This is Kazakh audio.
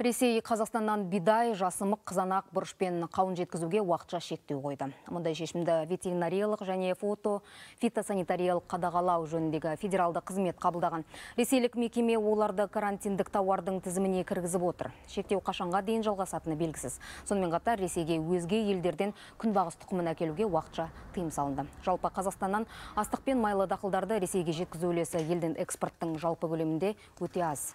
Ресей Қазақстаннан бидай, жасымық, қызанақ, бұрышпен қауын жеткізуге уақытша шектеу қойды. Мұндай шешімді ветеринариялық және фото фитосанитариялық қадағалау жөніндегі федералды қызмет қабылдаған. Ресейлік мекеме оларды карантиндік тауардың тізіміне кіргізіп отыр. Шектеу қашанға дейін жалғасатыны белгісіз. Сонымен қатар Ресейге өзге елдерден күнбағыс тұқымын әкелуге уақытша тыйым салынды. Жалпы Қазақстаннан астық пен майлы дақылдарды Ресейге жеткізу үлесі экспорттың жалпы көлемінде өте аз.